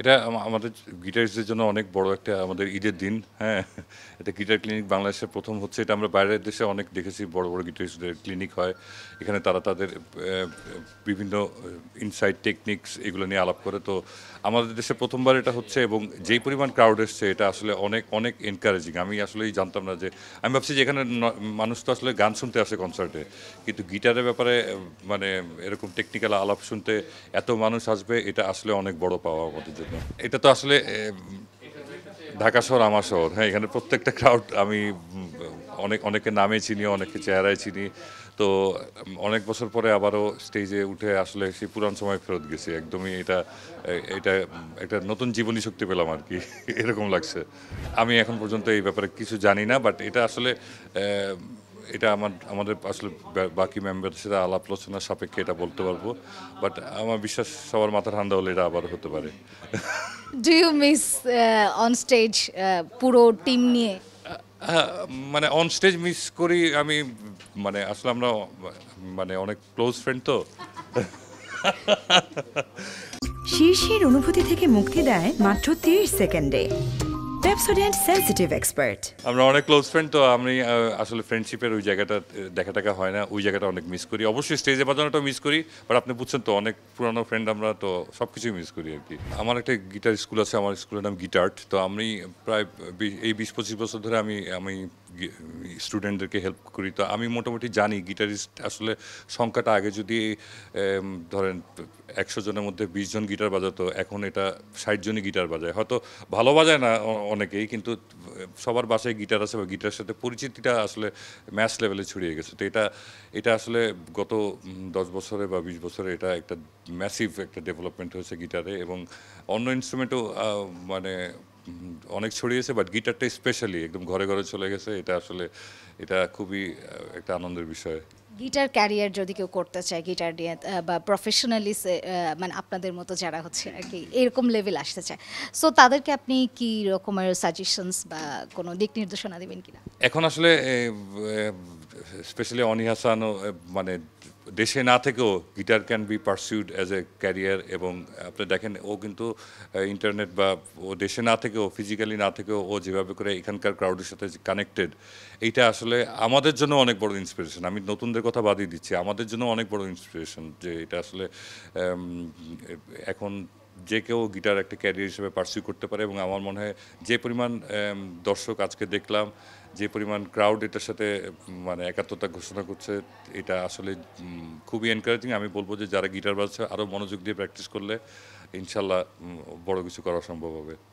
এটা আমাদের গিটারিস্টদের জন্য অনেক বড় একটা আমাদের ঈদের দিন হ্যাঁ এটা গিটার ক্লিনিক বাংলাদেশে প্রথম হচ্ছে এটা আমরা বাইরের দেশে অনেক দেখেছি বড় বড় গিটারিস্টদের ক্লিনিক হয় এখানে তারা তাদের বিভিন্ন ইনসাইড টেকনিক্স এগুলো নিয়ে আলাপ করে তো আমাদের দেশে প্রথমবার এটা হচ্ছে এবং যেই পরিমাণ ক্রাউড এসছে এটা আসলে অনেক অনেক এনকারেজিং আমি আসলেই জানতাম না যে আমি ভাবছি যে এখানে মানুষ তো আসলে গান শুনতে আসে কনসার্টে কিন্তু গিটারের ব্যাপারে মানে এরকম টেকনিক্যাল আলাপ শুনতে এত মানুষ আসবে এটা আসলে অনেক বড় পাওয়া আমাদের জন্য এটা তো আসলে ঢাকা শহর আমার শহর হ্যাঁ এখানে প্রত্যেকটা ক্রাউড আমি অনেক অনেকে নামে চিনি অনেকে চেহারায় চিনি তো অনেক বছর পরে আবারও স্টেজে উঠে আসলে সেই পুরান সময় ফেরত গেছে একদমই এটা এটা একটা নতুন জীবনী শক্তি পেলাম আর কি এরকম লাগছে আমি এখন পর্যন্ত এই ব্যাপারে কিছু জানি না বাট এটা আসলে এটা আমার আমাদের আসলে বাকি মেম্বারদের সাথে আলাপ আলোচনার সাপেক্ষে এটা বলতে পারবো বাট আমার বিশ্বাস সবার মাথা ঠান্ডা হলে এটা আবার হতে পারে do you miss on stage পুরো টিম নিয়ে মানে অন স্টেজ মিস করি আমি মানে আসলে আমরা মানে অনেক ক্লোজ ফ্রেন্ড তো শীর্ষের অনুভূতি থেকে মুক্তি দেয় মাত্র তিরিশ সেকেন্ডে অ্যাবসোডেন্ট সেনসিটিভ এক্সপার্ট আমরা অনেক ক্লোজ ফ্রেন্ড তো আমি আসলে ফ্রেন্ডশিপের ওই জায়গাটা দেখা টাকা হয় না ওই জায়গাটা অনেক মিস করি অবশ্যই স্টেজে বাজানোটা মিস করি বাট আপনি বুঝছেন তো অনেক পুরানো ফ্রেন্ড আমরা তো সব কিছুই মিস করি আর কি আমার একটা গিটার স্কুল আছে আমার স্কুলের নাম গিটার্ট তো আমি প্রায় এই বিশ পঁচিশ বছর ধরে আমি আমি স্টুডেন্টদেরকে হেল্প করি তো আমি মোটামুটি জানি গিটারিস্ট আসলে সংখ্যাটা আগে যদি ধরেন একশো জনের মধ্যে বিশ জন গিটার বাজাতো এখন এটা ষাট জনই গিটার বাজায় হয়তো ভালো বাজায় না অনেক অনেকেই কিন্তু সবার বাসায় গিটার আছে বা গিটারের সাথে পরিচিতিটা আসলে ম্যাচ লেভেলে ছড়িয়ে গেছে তো এটা এটা আসলে গত দশ বছরে বা বিশ বছরে এটা একটা ম্যাসিভ একটা ডেভেলপমেন্ট হয়েছে গিটারে এবং অন্য ইনস্ট্রুমেন্টও মানে অনেক ছড়িয়েছে বাট গিটারটা স্পেশালি একদম ঘরে ঘরে চলে গেছে এটা আসলে এটা খুবই একটা আনন্দের বিষয় গিটার ক্যারিয়ার যদি কেউ করতে চায় গিটার নিয়ে বা প্রফেশনালি মানে আপনাদের মতো যারা হচ্ছে আর কি এরকম লেভেল আসতে চায় সো তাদেরকে আপনি কি রকমের সাজেশনস বা কোনো দিক নির্দেশনা দেবেন কিনা এখন আসলে স্পেশালি অনিহাসান মানে দেশে না থেকেও guitar can be pursued as a career এবং আপনি দেখেন ও কিন্তু ইন্টারনেট বা ও দেশে না থেকেও ফিজিক্যালি না থেকেও ও যেভাবে করে এখানকার ক্রাউডের সাথে কানেক্টেড এইটা আসলে আমাদের জন্য অনেক বড় ইন্সপিরেশন আমি নতুনদের কথা বাদই দিচ্ছি আমাদের জন্য অনেক বড় ইন্সপিরেশন যে এটা আসলে এখন যে কেউ গিটার একটা ক্যারিয়ার হিসেবে পার্সিউ করতে পারে এবং আমার মনে হয় যে পরিমাণ দর্শক আজকে দেখলাম যে পরিমাণ ক্রাউড এটার সাথে মানে একাত্মতা ঘোষণা করছে এটা আসলে খুবই এনকারেজিং আমি বলবো যে যারা গিটার বাজছে আরও মনোযোগ দিয়ে প্র্যাকটিস করলে ইনশাল্লাহ বড় কিছু করা সম্ভব হবে